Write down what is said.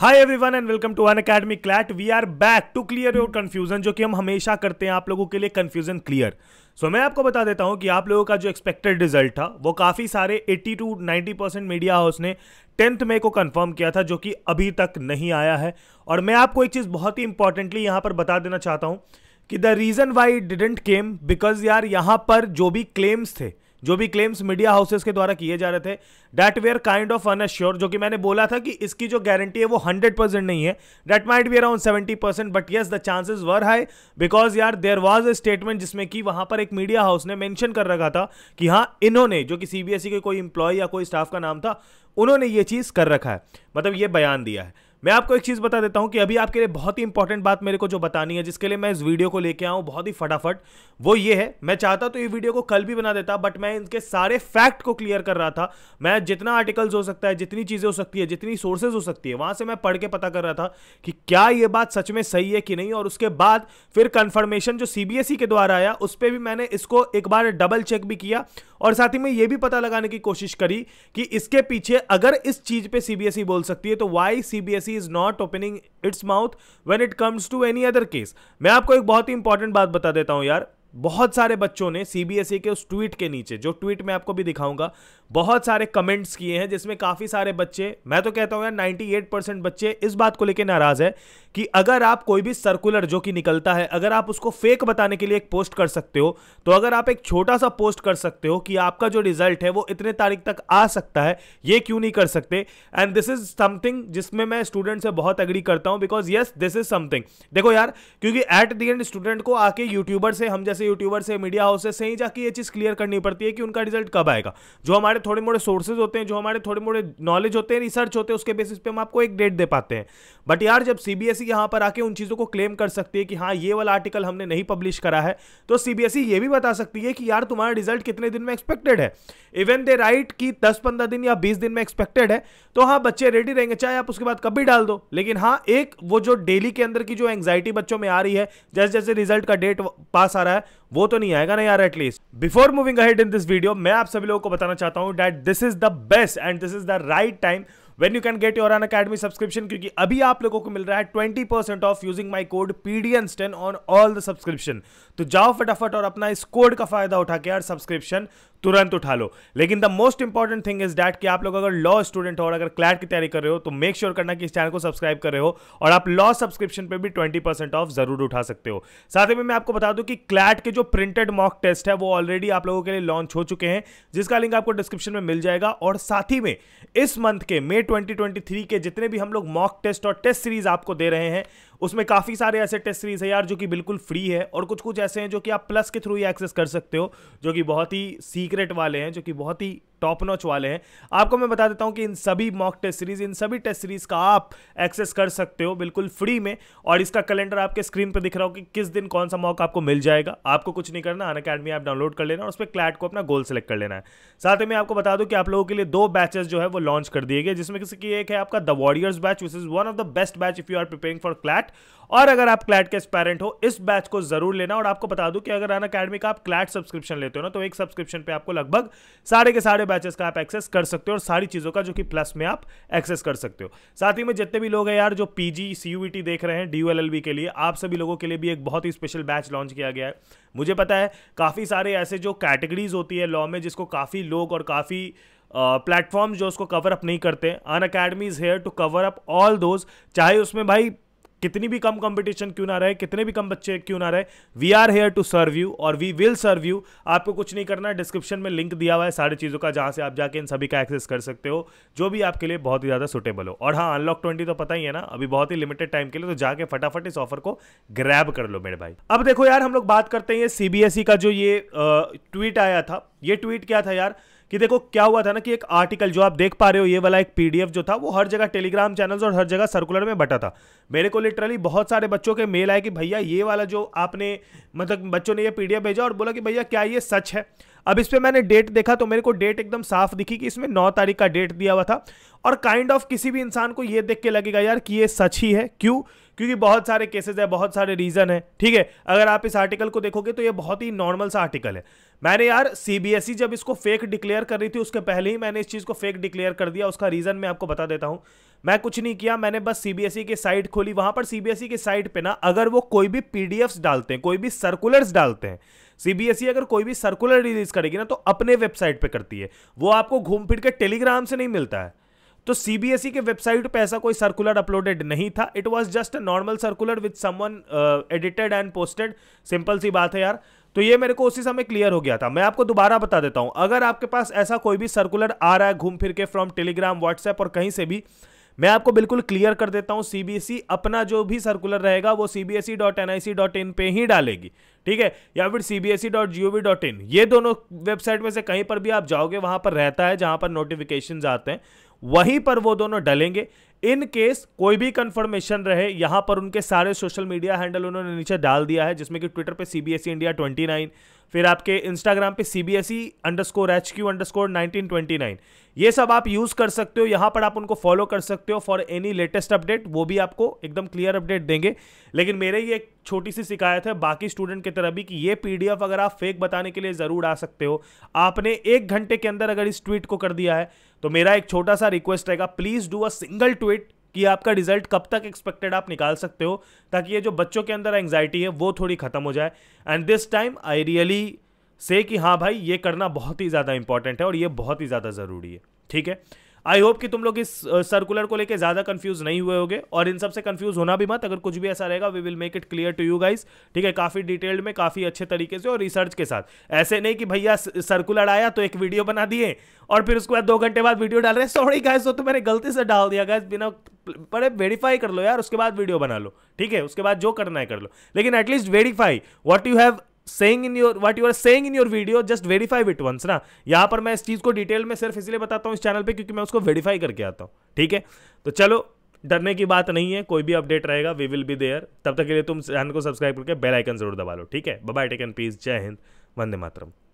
high everyone and welcome to Unacademy CLAT we are back to clear your confusion जो कि हम हमेशा करते हैं आप लोगों के लिए कन्फ्यूजन क्लियर सो मैं आपको बता देता हूं कि आप लोगों का जो एक्सपेक्टेड रिजल्ट था वो काफ़ी सारे 80 टू 90 परसेंट मीडिया हाउस ने टेंथ मे को कन्फर्म किया था जो कि अभी तक नहीं आया है और मैं आपको एक चीज़ बहुत ही इंपॉर्टेंटली यहाँ पर बता देना चाहता हूँ कि the reason why didn't came because यार यहाँ पर जो भी क्लेम्स थे जो भी क्लेम्स मीडिया हाउसेस के द्वारा किए जा रहे थे that were kind of unsure जो कि मैंने बोला था कि इसकी जो गारंटी है वो हंड्रेड परसेंट नहीं है that might be around seventy percent but yes the chances were high because यार देर वॉज ए स्टेटमेंट जिसमें कि वहां पर एक मीडिया हाउस ने मैंशन कर रखा था कि हाँ इन्होंने जो कि सीबीएसई e के कोई इंप्लॉय या कोई स्टाफ का नाम था उन्होंने ये चीज़ कर रखा है मतलब ये बयान दिया है मैं आपको एक चीज़ बता देता हूं कि अभी आपके लिए बहुत ही इंपॉर्टेंट बात मेरे को जो बतानी है जिसके लिए मैं इस वीडियो को लेके आऊं बहुत ही फटाफट वो ये है मैं चाहता तो ये वीडियो को कल भी बना देता बट मैं इनके सारे फैक्ट को क्लियर कर रहा था मैं जितना आर्टिकल्स हो सकता है जितनी चीज़ें हो सकती है जितनी सोर्सेज हो सकती है वहां से मैं पढ़ के पता कर रहा था कि क्या ये बात सच में सही है कि नहीं और उसके बाद फिर कंफर्मेशन जो सीबीएसई e के द्वारा आया उस पर भी मैंने इसको एक बार डबल चेक भी किया और साथ ही में ये भी पता लगाने की कोशिश करी कि इसके पीछे अगर इस चीज़ पर सीबीएसई e बोल सकती है तो why CBSE country is not opening its mouth when it comes to any other case मैं आपको एक बहुत ही इंपॉर्टेंट बात बता देता हूं यार बहुत सारे बच्चों ने सीबीएसई e के उस ट्वीट के नीचे जो ट्वीट मैं आपको भी दिखाऊंगा बहुत सारे कमेंट्स किए हैं जिसमें काफ़ी सारे बच्चे मैं तो कहता हूं यार 98 परसेंट बच्चे इस बात को लेकर नाराज़ है कि अगर आप कोई भी सर्कुलर जो कि निकलता है अगर आप उसको फेक बताने के लिए एक पोस्ट कर सकते हो तो अगर आप एक छोटा सा पोस्ट कर सकते हो कि आपका जो रिजल्ट है वो इतने तारीख तक आ सकता है ये क्यों नहीं कर सकते एंड दिस इज समथिंग जिसमें मैं स्टूडेंट से बहुत अग्री करता हूं because yes this is something देखो यार क्योंकि एट दी एंड स्टूडेंट को आके यूट्यूबर से हम जैसे यूट्यूबर से मीडिया हाउसेस से ही जाके ये चीज़ क्लियर करनी पड़ती है कि उनका रिजल्ट कब आएगा जो हमारे थोड़े मोड़े सोर्सेज होते हैं जो हमारे थोड़े मोड़े नॉलेज होते हैं रिसर्च होते हैं उसके बेसिस पे हम आपको एक डेट दे पाते हैं बट यार जब सी बी यहाँ पर आके उन चीज़ों को क्लेम कर सकती है कि हाँ ये वाला आर्टिकल हमने नहीं पब्लिश करा है तो सी बी ये भी बता सकती है कि यार तुम्हारा रिजल्ट कितने दिन में एक्सपेक्टेड है इवन दे राइट कि दस पंद्रह दिन या बीस दिन में एक्सपेक्टेड है तो हाँ बच्चे रेडी रहेंगे चाहे आप उसके बाद कभी डाल दो लेकिन हाँ एक वो जो डेली के अंदर की जो एंग्जाइटी बच्चों में आ रही है जैसे जैसे रिजल्ट का डेट पास आ रहा है वो तो नहीं आएगा ना यार at least before moving ahead in this video मैं आप सभी लोगों को बताना चाहता हूं that this is the best and this is the right time when you can get your Unacademy subscription क्योंकि अभी आप लोगों को मिल रहा है twenty percent off using my code PDN Stan on all the subscription तो जाओ फटाफट और अपना इस कोड का फायदा उठा के यार सब्सक्रिप्शन तुरंत उठा लो लेकिन the most important thing is that कि आप लोग अगर लॉ स्टूडेंट हो और अगर क्लैट की तैयारी कर रहे हो तो मेक श्योर sure करना कि इस चैनल को सब्सक्राइब कर रहे हो और आप लॉ सब्सक्रिप्शन पे भी 20% ऑफ जरूर उठा सकते हो साथ ही में मैं आपको बता दूं कि क्लैट के जो प्रिंटेड मॉक टेस्ट है वो ऑलरेडी आप लोगों के लिए लॉन्च हो चुके हैं जिसका लिंक आपको डिस्क्रिप्शन में मिल जाएगा और साथ ही में इस मंथ के मे ट्वेंटी के जितने भी हम लोग मॉक टेस्ट और टेस्ट सीरीज आपको दे रहे हैं उसमें काफ़ी सारे ऐसे टेस्ट सीरीज़ है यार जो कि बिल्कुल फ्री है और कुछ कुछ ऐसे हैं जो कि आप प्लस के थ्रू ही एक्सेस कर सकते हो जो कि बहुत ही सीक्रेट वाले हैं जो कि बहुत ही टॉप नॉच वाले हैं आपको मैं बता देता हूं कि इन सभी मॉक टेस्ट सीरीज इन सभी टेस्ट सीरीज का आप एक्सेस कर सकते हो बिल्कुल फ्री में और इसका कैलेंडर आपके स्क्रीन पर दिख रहा हो कि किस दिन कौन सा मॉक आपको मिल जाएगा आपको कुछ नहीं करना अन अकेडमी आप डाउनलोड कर लेना और उस पर क्लैट को अपना गोल सेलेक्ट कर लेना है साथ ही मैं आपको बता दूं कि आप लोगों के लिए दो बैचेस जो है वो लॉन्च कर दिए गए जिसमें किसी की एक है आपका the warriors batch which is one of the best batch if you are preparing for CLAT और अगर आप क्लैट के पेरेंट हो इस बैच को जरूर लेना और आपको बता दूं कि अगर अन अकेडमी का आप क्लैट सब्सक्रिप्शन लेते हो ना तो एक सब्सक्रिप्शन पे आपको लगभग सारे के सारे बैचेस का आप एक्सेस कर सकते हो और सारी चीज़ों का जो कि प्लस में आप एक्सेस कर सकते हो साथ ही में जितने भी लोग हैं यार जो पीजी सीयूईटी e देख रहे हैं डी के लिए आप सभी लोगों के लिए भी एक बहुत ही स्पेशल बैच लॉन्च किया गया है मुझे पता है काफ़ी सारे ऐसे जो कैटेगरीज होती है लॉ में जिसको काफ़ी लोग और काफ़ी प्लेटफॉर्म uh, जो उसको कवर अप नहीं करते Unacademy is here to cover up all those चाहे उसमें भाई कितनी भी कम कंपटीशन क्यों ना रहे कितने भी कम बच्चे क्यों ना रहे we are here to serve you और वी विल सर्व यू आपको कुछ नहीं करना है डिस्क्रिप्शन में लिंक दिया हुआ है सारी चीज़ों का जहाँ से आप जाके इन सभी का एक्सेस कर सकते हो जो भी आपके लिए बहुत ही ज़्यादा सुटेबल हो और हाँ अनलॉक ट्वेंटी तो पता ही है ना अभी बहुत ही लिमिटेड टाइम के लिए तो जाके फटाफट इस ऑफर को ग्रैब कर लो मेरे भाई अब देखो यार हम लोग बात करते हैं सीबीएसई e का जो ये ट्वीट आया था ये ट्वीट क्या था यार कि देखो क्या हुआ था ना कि एक आर्टिकल जो आप देख पा रहे हो ये वाला एक पीडीएफ जो था वो हर जगह टेलीग्राम चैनल्स और हर जगह सर्कुलर में बटा था मेरे को लिटरली बहुत सारे बच्चों के मेल आए कि भैया ये वाला जो आपने मतलब बच्चों ने ये पीडीएफ भेजा और बोला कि भैया क्या ये सच है अब इस पर मैंने डेट देखा तो मेरे को डेट एकदम साफ दिखी कि इसमें नौ तारीख का डेट दिया हुआ था और काइंड kind ऑफ of किसी भी इंसान को यह देख के लगेगा यार कि ये सच ही है क्यों क्योंकि बहुत सारे केसेस है बहुत सारे रीज़न है ठीक है अगर आप इस आर्टिकल को देखोगे तो ये बहुत ही नॉर्मल सा आर्टिकल है मैंने यार सीबीएसई e जब इसको फेक डिक्लेयर कर रही थी उसके पहले ही मैंने इस चीज़ को फेक डिक्लेयर कर दिया उसका रीज़न मैं आपको बता देता हूं मैं कुछ नहीं किया मैंने बस सीबीएसई e की साइट खोली वहां पर सीबीएसई e की साइट पर ना अगर वो कोई भी पीडीएफ डालते हैं कोई भी सर्कुलर्स डालते हैं सीबीएसई e अगर कोई भी सर्कुलर रिलीज करेगी ना तो अपने वेबसाइट पर करती है वो आपको घूम फिर के टेलीग्राम से नहीं मिलता है तो सीबीएसई e के वेबसाइट पे ऐसा कोई सर्कुलर अपलोडेड नहीं था it was just normal circular with someone edited and posted simple सी बात है यार तो ये मेरे को उसी समय क्लियर हो गया था मैं आपको दोबारा बता देता हूं अगर आपके पास ऐसा कोई भी सर्कुलर आ रहा है घूम फिर के फ्रॉम टेलीग्राम व्हाट्सएप और कहीं से भी मैं आपको बिल्कुल क्लियर कर देता हूं सीबीएसई e अपना जो भी सर्कुलर रहेगा वो सीबीएसई डॉट डॉट इन पे ही डालेगी ठीक है या फिर CBSE dot G O V dot in ये दोनों वेबसाइट में से कहीं पर भी आप जाओगे वहां पर रहता है जहां पर नोटिफिकेशन आते हैं वहीं पर वो दोनों डलेंगे इन केस कोई भी कंफर्मेशन रहे यहां पर उनके सारे सोशल मीडिया हैंडल उन्होंने नीचे डाल दिया है जिसमें कि ट्विटर पे सीबीएसई इंडिया ट्वेंटी नाइन फिर आपके इंस्टाग्राम पे C B S E underscore H Q underscore nineteen twenty nine ये सब आप यूज़ कर सकते हो यहाँ पर आप उनको फॉलो कर सकते हो फॉर एनी लेटेस्ट अपडेट वो भी आपको एकदम क्लियर अपडेट देंगे लेकिन मेरे ये एक छोटी सी शिकायत है बाकी स्टूडेंट की तरह भी कि ये पीडीएफ अगर आप फेक बताने के लिए ज़रूर आ सकते हो आपने एक घंटे के अंदर अगर इस ट्वीट को कर दिया है तो मेरा एक छोटा सा रिक्वेस्ट रहेगा please do a single tweet कि आपका रिजल्ट कब तक एक्सपेक्टेड आप निकाल सकते हो ताकि ये जो बच्चों के अंदर एंग्जाइटी है वो थोड़ी ख़त्म हो जाए and this time I really say कि हाँ भाई ये करना बहुत ही ज़्यादा इंपॉर्टेंट है और ये बहुत ही ज़्यादा ज़रूरी है ठीक है आई होप कि तुम लोग इस सर्कुलर को लेकर ज़्यादा कंफ्यूज नहीं हुए होगे और इन सबसे कंफ्यूज होना भी मत अगर कुछ भी ऐसा रहेगा we will make it clear to you guys ठीक है काफ़ी डिटेल्ड में काफ़ी अच्छे तरीके से और रिसर्च के साथ ऐसे नहीं कि भैया सर्कुलर आया तो एक वीडियो बना दिए और फिर उसके बाद दो घंटे बाद वीडियो डाल रहे हैं सॉरी गाइस तो मैंने गलती से डाल दिया गाइस बिना पर वेरीफाई कर लो यार उसके बाद वीडियो बना लो ठीक है उसके बाद जो करना है कर लो लेकिन at least verify what you have saying in your what you are saying in your video just verify it once ना यहाँ पर मैं इस चीज़ को डिटेल में सिर्फ इसलिए बताता हूँ इस चैनल पे क्योंकि मैं उसको वेरीफाई करके आता हूँ ठीक है तो चलो डरने की बात नहीं है कोई भी अपडेट रहेगा वी विल बी देयर तब तक के लिए तुम चैनल को सब्सक्राइब करके बेल आइकन जरूर दबा लो ठीक है बाय टेक एंड पीस जय हिंद वंदे मातरम